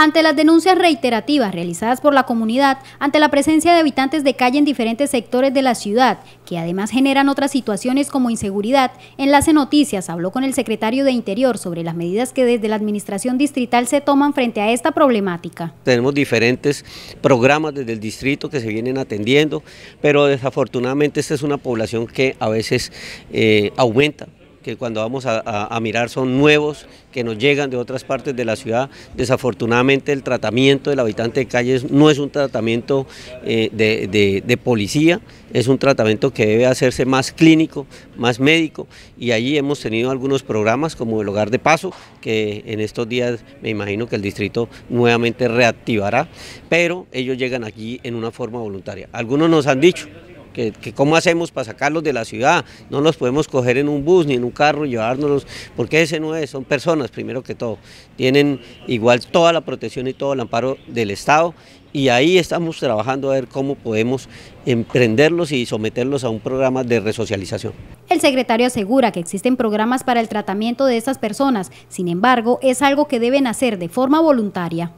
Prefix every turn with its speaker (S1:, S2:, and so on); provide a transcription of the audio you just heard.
S1: Ante las denuncias reiterativas realizadas por la comunidad, ante la presencia de habitantes de calle en diferentes sectores de la ciudad, que además generan otras situaciones como inseguridad, Enlace Noticias habló con el secretario de Interior sobre las medidas que desde la administración distrital se toman frente a esta problemática.
S2: Tenemos diferentes programas desde el distrito que se vienen atendiendo, pero desafortunadamente esta es una población que a veces eh, aumenta que cuando vamos a, mirar son nuevos, que nos llegan de otras partes de la ciudad. Desafortunadamente el tratamiento del habitante de calles no es un tratamiento eh, de, de policía, es un tratamiento que debe hacerse más clínico, más médico y allí hemos tenido algunos programas como el hogar de paso que en estos días me imagino que el distrito nuevamente reactivará, pero ellos llegan aquí en una forma voluntaria. Algunos nos han dicho cómo hacemos para sacarlos de la ciudad, no los podemos coger en un bus ni en un carro y llevárnoslos, porque ese no es, son personas primero que todo, tienen igual toda la protección y todo el amparo del Estado y ahí estamos trabajando a ver cómo podemos emprenderlos y someterlos a un programa de resocialización.
S1: El secretario asegura que existen programas para el tratamiento de estas personas, sin embargo es algo que deben hacer de forma voluntaria.